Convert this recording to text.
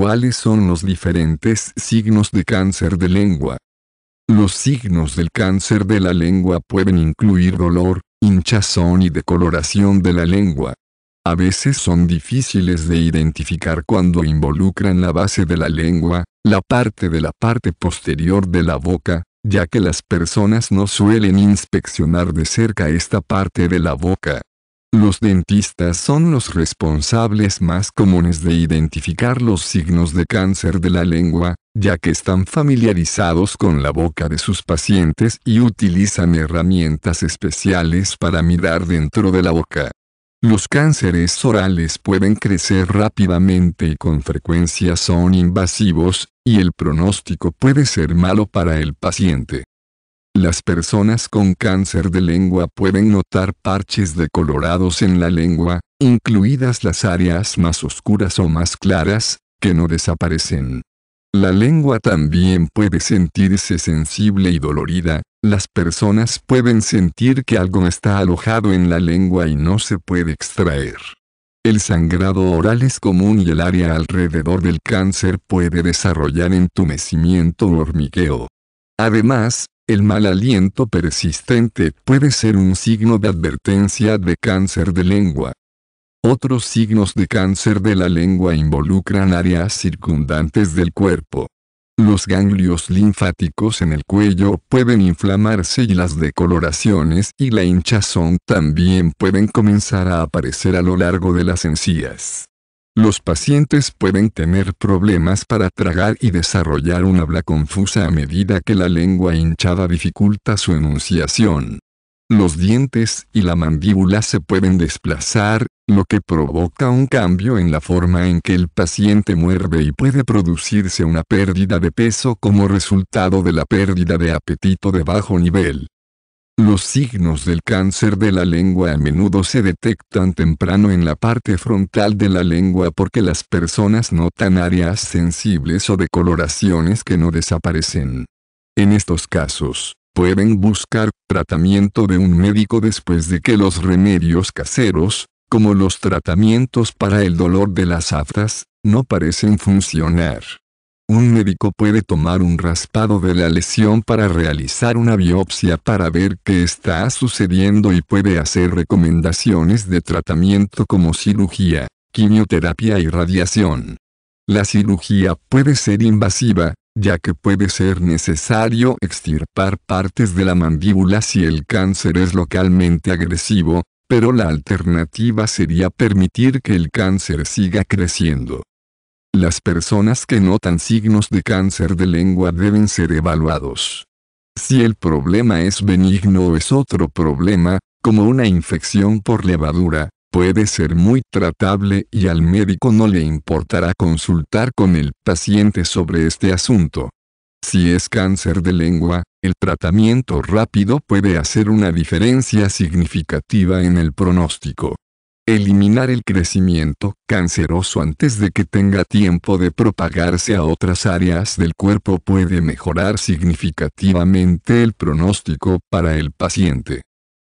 ¿Cuáles son los diferentes signos de cáncer de lengua? Los signos del cáncer de la lengua pueden incluir dolor, hinchazón y decoloración de la lengua. A veces son difíciles de identificar cuando involucran la base de la lengua, la parte de la parte posterior de la boca, ya que las personas no suelen inspeccionar de cerca esta parte de la boca. Los dentistas son los responsables más comunes de identificar los signos de cáncer de la lengua, ya que están familiarizados con la boca de sus pacientes y utilizan herramientas especiales para mirar dentro de la boca. Los cánceres orales pueden crecer rápidamente y con frecuencia son invasivos, y el pronóstico puede ser malo para el paciente. Las personas con cáncer de lengua pueden notar parches decolorados en la lengua, incluidas las áreas más oscuras o más claras, que no desaparecen. La lengua también puede sentirse sensible y dolorida, las personas pueden sentir que algo está alojado en la lengua y no se puede extraer. El sangrado oral es común y el área alrededor del cáncer puede desarrollar entumecimiento o hormigueo. Además, el mal aliento persistente puede ser un signo de advertencia de cáncer de lengua. Otros signos de cáncer de la lengua involucran áreas circundantes del cuerpo. Los ganglios linfáticos en el cuello pueden inflamarse y las decoloraciones y la hinchazón también pueden comenzar a aparecer a lo largo de las encías. Los pacientes pueden tener problemas para tragar y desarrollar un habla confusa a medida que la lengua hinchada dificulta su enunciación. Los dientes y la mandíbula se pueden desplazar, lo que provoca un cambio en la forma en que el paciente muerde y puede producirse una pérdida de peso como resultado de la pérdida de apetito de bajo nivel. Los signos del cáncer de la lengua a menudo se detectan temprano en la parte frontal de la lengua porque las personas notan áreas sensibles o decoloraciones que no desaparecen. En estos casos, pueden buscar tratamiento de un médico después de que los remedios caseros, como los tratamientos para el dolor de las aftas, no parecen funcionar. Un médico puede tomar un raspado de la lesión para realizar una biopsia para ver qué está sucediendo y puede hacer recomendaciones de tratamiento como cirugía, quimioterapia y radiación. La cirugía puede ser invasiva, ya que puede ser necesario extirpar partes de la mandíbula si el cáncer es localmente agresivo, pero la alternativa sería permitir que el cáncer siga creciendo. Las personas que notan signos de cáncer de lengua deben ser evaluados. Si el problema es benigno o es otro problema, como una infección por levadura, puede ser muy tratable y al médico no le importará consultar con el paciente sobre este asunto. Si es cáncer de lengua, el tratamiento rápido puede hacer una diferencia significativa en el pronóstico eliminar el crecimiento canceroso antes de que tenga tiempo de propagarse a otras áreas del cuerpo puede mejorar significativamente el pronóstico para el paciente.